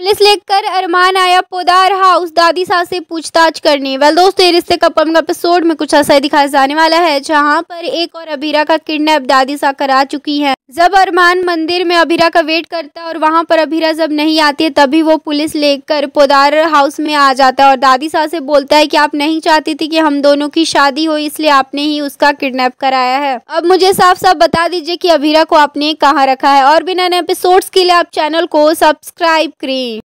police लेकर अरमान आया Poddar house दादी सास से पूछताछ करने वेल दोस्तों ये रिश्ते कपम का एपिसोड में कुछ ऐसा दिखाया जाने वाला है जहां पर एक और अभीरा का किडनैप दादी सा करा चुकी है जब अरमान मंदिर में अभीरा का वेट करता है और वहां पर अभीरा जब नहीं आती है तभी वो पुलिस लेकर पोदार हाउस में आ जाता है और दादी सा से बोलता है कि आप नहीं चाहती थी कि हम दोनों की शादी हो इसलिए आपने ही उसका किडनैप कराया है अब मुझे साफ साफ बता दीजिए कि अभीरा को आपने कहाँ रखा है और बिना एपिसोड के लिए आप चैनल को सब्सक्राइब करें